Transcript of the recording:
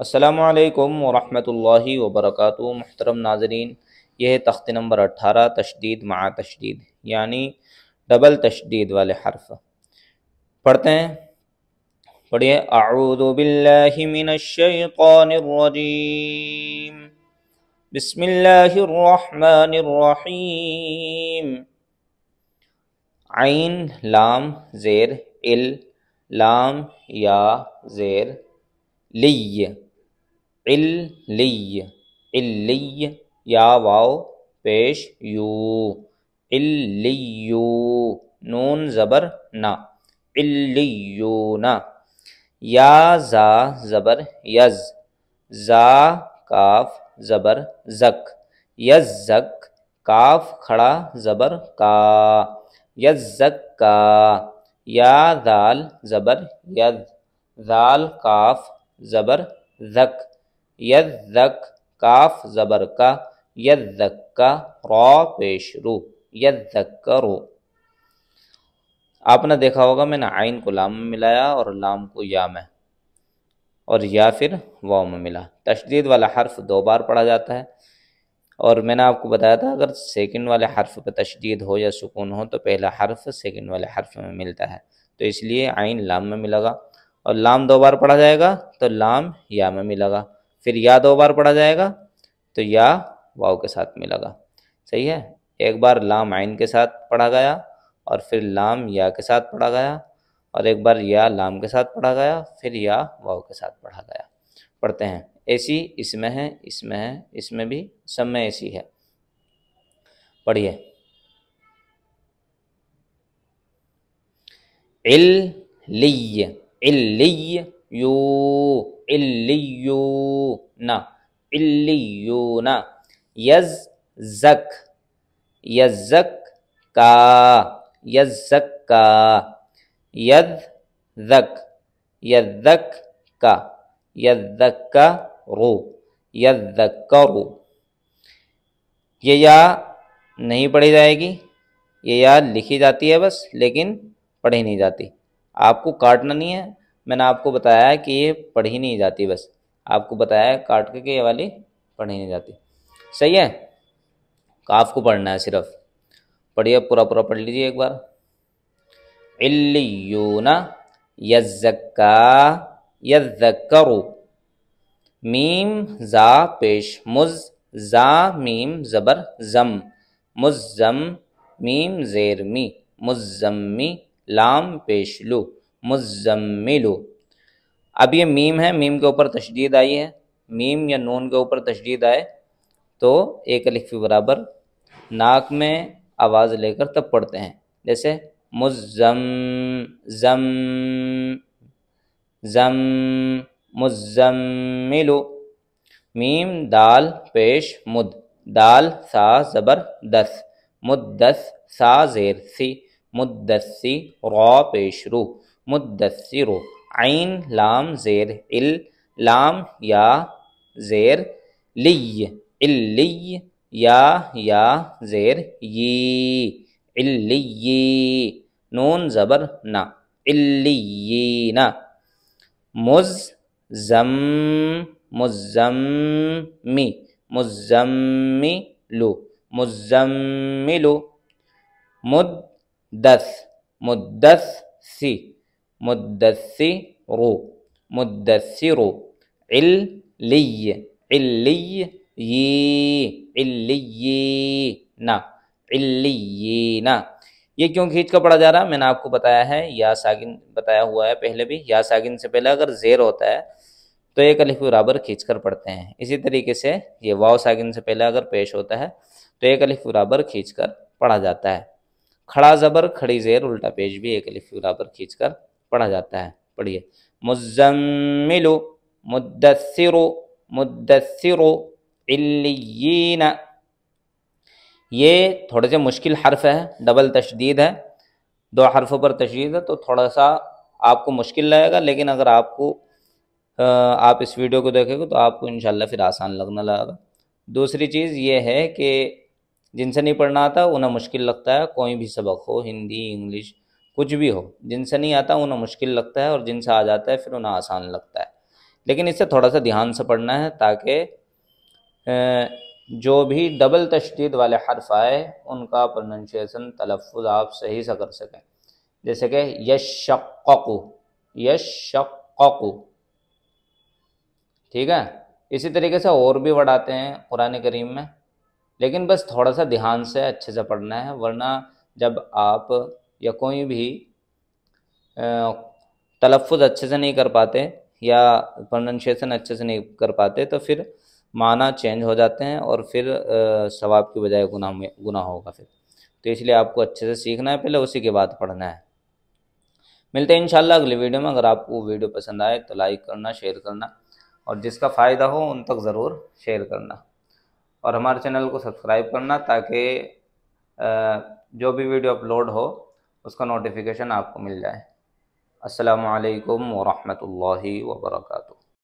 असलकम वरहमल वबरक महतरम नाजरीन यह तख्त नंबर अट्ठारह तशदीद मा तशदीद यानी डबल तशदीद वाले हरफ पढ़ते हैं पढ़िए आऊदबिल्लिमिनशैक़ानरजीम बिस्मिल्लाहिर्रहमानिर्रहीम आइन लाम ज़ेर इल लाम या ज़ेर लिय इल्ली इल्ली या वाओ पेश यू इल्लियो नून ज़बर ना इल्लियो ना या जा ज़बर यज जा काफ ज़बर जक यज जक काफ खड़ा ज़बर का यज जक का या दाल ज़बर यज दाल काफ ज़बर जक यद्दक काफ ज़बर का यद्दक्का रॉ पेश रू रो आपने देखा होगा मैंने आइन को लाम में मिलाया और लाम को या में और या फिर वाव में मिला तशदीद वाला हर्फ दो बार पढ़ा जाता है और मैंने आपको बताया था अगर सेकंड वाले हर्फ पर तशदीद हो या सुकून हो तो पहला हर्फ सेकंड वाले हर्फ में मिलता है तो इसलिए आइन लाम में मिलेगा और लाम दो बार पढ़ा जाएगा तो लाम या में मिलेगा फिर या दो बार पढ़ा जाएगा तो या वाव के साथ मिलेगा सही है एक बार लाम आइन के साथ पढ़ा गया और फिर लाम या के साथ पढ़ा गया और एक बार या लाम के साथ पढ़ा गया फिर या वाव के साथ पढ़ा गया पढ़ते हैं ऐसी इसमें है इसमें है इसमें भी सब में ऐसी है पढ़िए इल लिय यू इल्लियून इल्लियून यज जक यजक का यजक का यद जक यदक का यदक का रो यदक का रो ये या नहीं पढ़ी जाएगी ये या लिखी जाती है बस लेकिन पढ़ी नहीं जाती आपको काटना नहीं है मैंने आपको बताया कि ये पढ़ी नहीं जाती बस आपको बताया काट के ये वाली पढ़ी नहीं जाती सही है काफ को पढ़ना है सिर्फ पढ़िए पूरा पूरा पढ़ लीजिए एक बार इल्लियूना यज्जक्का यज्जकरु मीम जा पेश मुज जा मीम ज़बर ज़म मुज़म मीम जेर मी मुज़म्मी लाम पेशलू मुजम्मिलु अब ये मीम है मीम के ऊपर तशदीद आई है मीम या नून के ऊपर तशदीद आए तो एक अलिफ के बराबर नाक में आवाज़ लेकर तब पढ़ते हैं जैसे मुजम जम जम मुजम्मिलु मीम दाल पेश मुद दाल सा ज़बर दस मुद्दस सा जेर सी सी रॉ पेश रू مدثر عين لام زير ال لام يا زير لي اللي يا يا زير يي علي نون زبر نا عليين مز زم مزمي مزمل مزمل مدث مدث ثي मुद्दसिरु मुद्दसिरु इल्लिय ये ये क्यों खींच कर पढ़ा जा रहा है मैंने आपको बताया है या सागिन बताया हुआ है पहले भी या सागिन से पहले अगर जेर होता है तो एक अलिफ बराबर खींच कर पढ़ते हैं इसी तरीके से ये वाव सागिन से पहले अगर पेश होता है तो एक अलिफ बराबर खींच कर पढ़ा जाता है खड़ा ज़बर खड़ी जेर उल्टा पेश भी एक अलिफ बराबर खींच कर पढ़ा जाता है पढ़िए मुजम्मिलु मुद्दसरु मुद्दसरु इल्लियीन ये थोड़े से मुश्किल हर्फ है डबल तशदीद है दो हर्फों पर तशदीद है तो थोड़ा सा आपको मुश्किल लगेगा लेकिन अगर आपको आप इस वीडियो को देखेंगे तो आपको इन फिर आसान लगना लगेगा दूसरी चीज़ ये है कि जिनसे नहीं पढ़ना आता उन्हें मुश्किल लगता है कोई भी सबक हो हिंदी इंग्लिश कुछ भी हो जिनसे नहीं आता उन्हें मुश्किल लगता है और जिनसे आ जाता है फिर उन्हें आसान लगता है लेकिन इससे थोड़ा सा ध्यान से पढ़ना है ताकि जो भी डबल तशदीद वाले हर्फ आए उनका प्रोनंशिएसन तलफ़ आप सही से कर सकें जैसे कि यशक्कु यशक्कु ठीक है इसी तरीके से और भी वर्ड आते हैं कुरान करीम में लेकिन बस थोड़ा सा ध्यान से अच्छे से पढ़ना है वरना जब आप या कोई भी तलफ़ अच्छे से नहीं कर पाते या प्रोनाउंशिएसन अच्छे से नहीं कर पाते तो फिर माना चेंज हो जाते हैं और फिर सवाब की बजाय गुना गुना होगा फिर तो इसलिए आपको अच्छे से सीखना है पहले उसी के बाद पढ़ना है मिलते हैं इंशाल्लाह अगली वीडियो में अगर आपको वीडियो पसंद आए तो लाइक करना शेयर करना और जिसका फ़ायदा हो उन तक ज़रूर शेयर करना और हमारे चैनल को सब्सक्राइब करना ताकि जो भी वीडियो अपलोड हो उसका नोटिफिकेशन आपको मिल जाए असलकम वरहमल वर्का